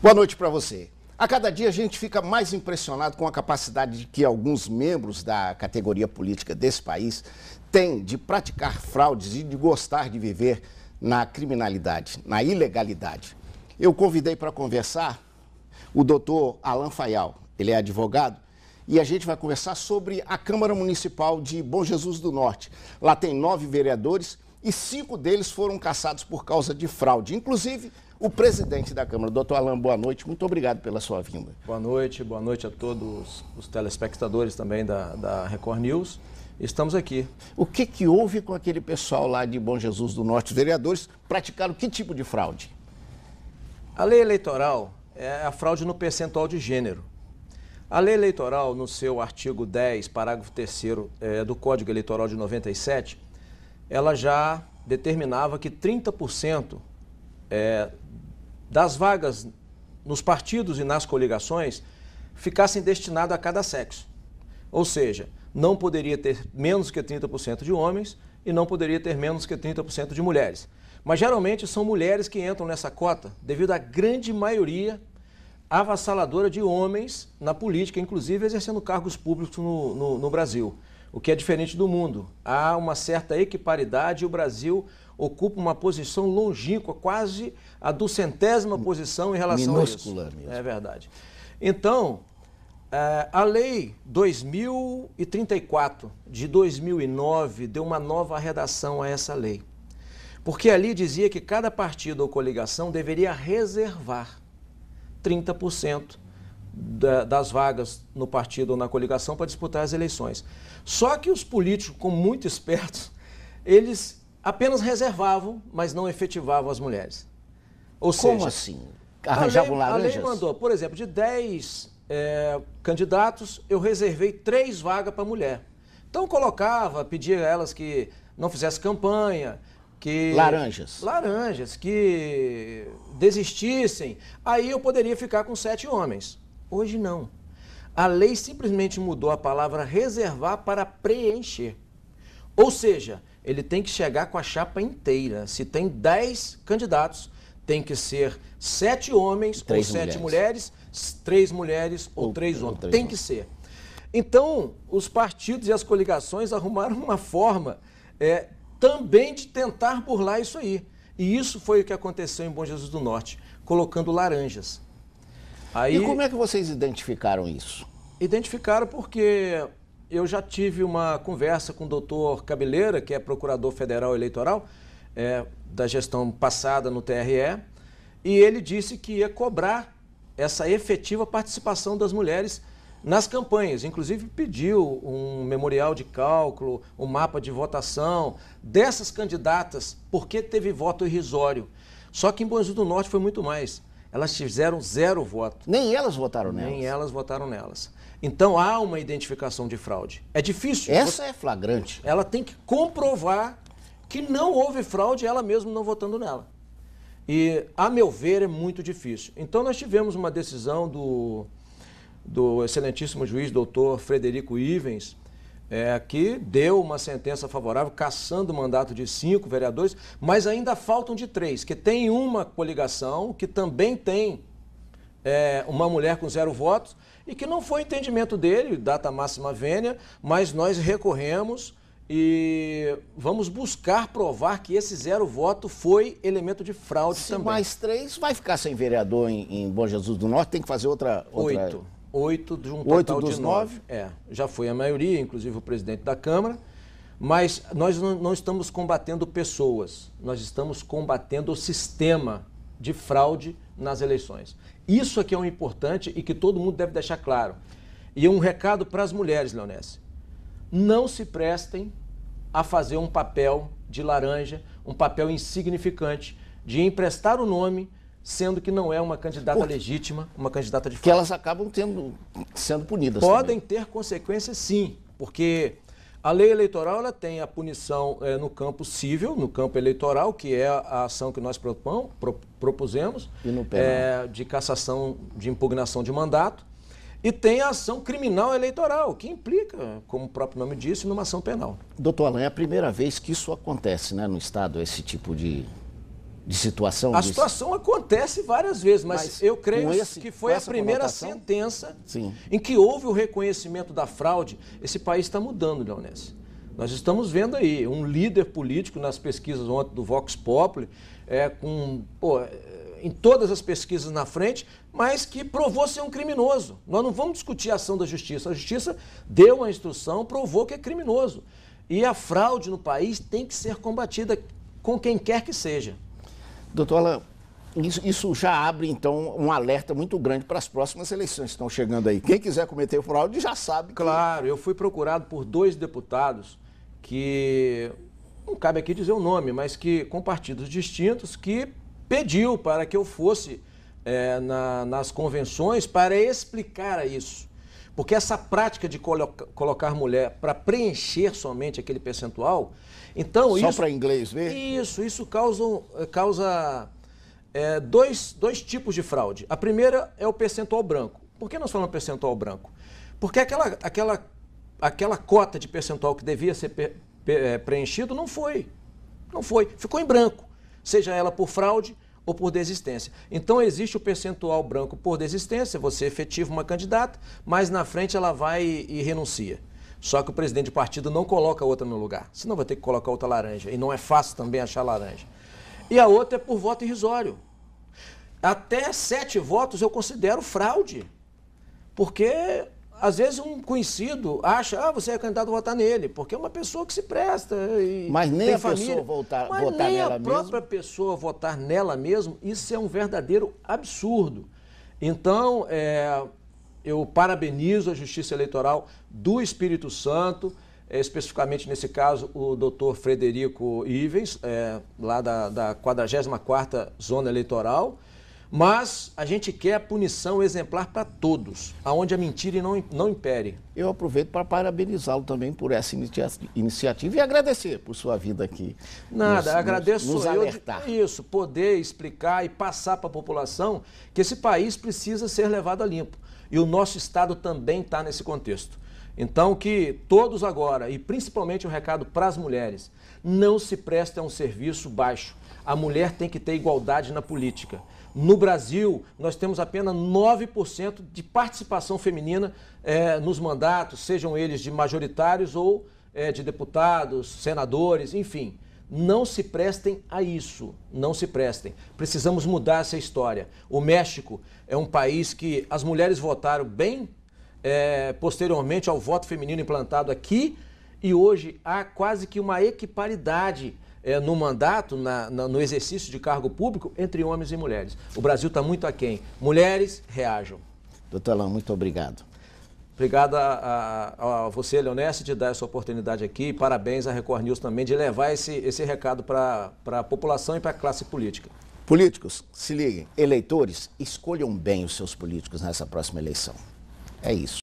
Boa noite para você. A cada dia a gente fica mais impressionado com a capacidade de que alguns membros da categoria política desse país têm de praticar fraudes e de gostar de viver na criminalidade, na ilegalidade. Eu convidei para conversar o doutor Alan Fayal, ele é advogado, e a gente vai conversar sobre a Câmara Municipal de Bom Jesus do Norte. Lá tem nove vereadores e cinco deles foram caçados por causa de fraude. Inclusive, o presidente da Câmara, doutor Alain, boa noite. Muito obrigado pela sua vinda. Boa noite, boa noite a todos os telespectadores também da, da Record News. Estamos aqui. O que, que houve com aquele pessoal lá de Bom Jesus do Norte? Os vereadores praticaram que tipo de fraude? A lei eleitoral é a fraude no percentual de gênero. A lei eleitoral, no seu artigo 10, parágrafo 3 é, do Código Eleitoral de 97, ela já determinava que 30% é, das vagas nos partidos e nas coligações ficassem destinadas a cada sexo. Ou seja, não poderia ter menos que 30% de homens e não poderia ter menos que 30% de mulheres. Mas geralmente são mulheres que entram nessa cota, devido à grande maioria avassaladora de homens na política, inclusive exercendo cargos públicos no, no, no Brasil, o que é diferente do mundo. Há uma certa equiparidade e o Brasil ocupa uma posição longínqua, quase a duzentésima posição em relação Minúscula a isso. Mesmo. É verdade. Então, eh, a Lei 2034 de 2009 deu uma nova redação a essa lei. Porque ali dizia que cada partido ou coligação deveria reservar 30% das vagas no partido ou na coligação para disputar as eleições. Só que os políticos, como muito espertos, eles apenas reservavam, mas não efetivavam as mulheres. Ou Como seja, assim? Arranjavam a lei, laranjas? A lei mandou, por exemplo, de 10 é, eh, candidatos, eu reservei três vagas para mulher. Então colocava, pedia a elas que não fizesse campanha, que... Laranjas. Laranjas, que desistissem. Aí eu poderia ficar com sete homens. Hoje não. A lei simplesmente mudou a palavra reservar para preencher. Ou seja, ele tem que chegar com a chapa inteira. Se tem 10 candidatos, tem que ser sete homens ou sete mulheres. mulheres, três mulheres ou, ou três homens. Ou três tem homens. que ser. Então, os partidos e as coligações arrumaram uma forma é, também de tentar burlar isso aí. E isso foi o que aconteceu em Bom Jesus do Norte, colocando laranjas. Aí, e como é que vocês identificaram isso? Identificaram porque eu já tive uma conversa com o doutor Cabeleira, que é procurador federal eleitoral é, da gestão passada no TRE, e ele disse que ia cobrar essa efetiva participação das mulheres nas campanhas. Inclusive pediu um memorial de cálculo, um mapa de votação dessas candidatas, porque teve voto irrisório. Só que em Bom do Norte foi muito mais. Elas fizeram zero voto. Nem elas votaram nelas. Nem elas votaram nelas. Então há uma identificação de fraude. É difícil. Essa é flagrante. Ela tem que comprovar que não houve fraude, ela mesma não votando nela. E, a meu ver, é muito difícil. Então nós tivemos uma decisão do, do excelentíssimo juiz doutor Frederico Ivens, é, que deu uma sentença favorável, caçando o mandato de cinco vereadores, mas ainda faltam de três, que tem uma coligação que também tem é, uma mulher com zero votos, e que não foi entendimento dele, data máxima vênia, mas nós recorremos e vamos buscar provar que esse zero voto foi elemento de fraude Se também. mais três, vai ficar sem vereador em, em Bom Jesus do Norte, tem que fazer outra... outra... Oito. Oito de um Oito total de nove. nove. É, já foi a maioria, inclusive o presidente da Câmara. Mas nós não estamos combatendo pessoas, nós estamos combatendo o sistema de fraude nas eleições. Isso aqui é o um importante e que todo mundo deve deixar claro. E um recado para as mulheres, Leonesse. Não se prestem a fazer um papel de laranja, um papel insignificante, de emprestar o nome, sendo que não é uma candidata legítima, uma candidata de fato. Que elas acabam tendo, sendo punidas. Podem também. ter consequências, sim. Porque a lei eleitoral ela tem a punição é, no campo civil, no campo eleitoral, que é a ação que nós propão, pro, propusemos, é, de cassação, de impugnação de mandato. E tem a ação criminal eleitoral, que implica, como o próprio nome disse, numa ação penal. Doutor Alain, é a primeira vez que isso acontece né, no Estado, esse tipo de, de situação? A disso? situação acontece várias vezes, mas, mas eu creio esse, que foi a primeira conotação? sentença Sim. em que houve o reconhecimento da fraude. Esse país está mudando, Leonese. Nós estamos vendo aí um líder político nas pesquisas ontem do Vox Populi, é, com, pô, é, em todas as pesquisas na frente, mas que provou ser um criminoso. Nós não vamos discutir a ação da justiça. A justiça deu a instrução, provou que é criminoso. E a fraude no país tem que ser combatida com quem quer que seja. Doutora, isso, isso, já abre, então, um alerta muito grande para as próximas eleições que estão chegando aí. Quem quiser cometer fraude já sabe. Que... Claro, eu fui procurado por dois deputados que, não cabe aqui dizer o nome, mas que com partidos distintos, que pediu para que eu fosse é, na, nas convenções para explicar isso. Porque essa prática de colo colocar mulher para preencher somente aquele percentual, então Só para inglês ver? Isso, isso causa, causa é, dois, dois tipos de fraude. A primeira é o percentual branco. Por que nós falamos percentual branco? Porque aquela, aquela, aquela cota de percentual que devia ser pre, é, preenchido não foi. Não foi. Ficou em branco. Seja ela por fraude, ou por desistência. Então existe o percentual branco por desistência, você efetiva uma candidata, mas na frente ela vai e, e renuncia. Só que o presidente de partido não coloca outra no lugar, senão vai ter que colocar outra laranja. E não é fácil também achar laranja. E a outra é por voto irrisório. Até sete votos eu considero fraude, porque às vezes um conhecido acha, ah, você é candidato a votar nele, porque é uma pessoa que se presta. E Mas nem a família. pessoa votar, Mas votar nem nela a própria mesmo. pessoa votar nela mesmo, isso é um verdadeiro absurdo. Então, é, eu parabenizo a Justiça Eleitoral do Espírito Santo, é, especificamente nesse caso o doutor Frederico Ivens, é, lá da, da 44ª Zona Eleitoral, mas a gente quer a punição exemplar para todos, aonde a mentira não, não impere. Eu aproveito para parabenizá-lo também por essa inicia iniciativa e agradecer por sua vida aqui. Nada, nos, agradeço nos, nos alertar. Eu, isso, poder explicar e passar para a população que esse país precisa ser levado a limpo. E o nosso Estado também está nesse contexto. Então, que todos agora, e principalmente o um recado para as mulheres, não se prestem a um serviço baixo. A mulher tem que ter igualdade na política. No Brasil, nós temos apenas 9% de participação feminina é, nos mandatos, sejam eles de majoritários ou é, de deputados, senadores, enfim. Não se prestem a isso, não se prestem. Precisamos mudar essa história. O México é um país que as mulheres votaram bem é, posteriormente ao voto feminino implantado aqui e hoje há quase que uma equiparidade é, no mandato, na, na, no exercício de cargo público entre homens e mulheres. O Brasil está muito aquém. Mulheres, reajam. Doutor Alain, muito obrigado. Obrigado a, a, a você, Leonesse, de dar essa oportunidade aqui. Parabéns à Record News também de levar esse, esse recado para a população e para a classe política. Políticos, se liguem. Eleitores, escolham bem os seus políticos nessa próxima eleição. É isso.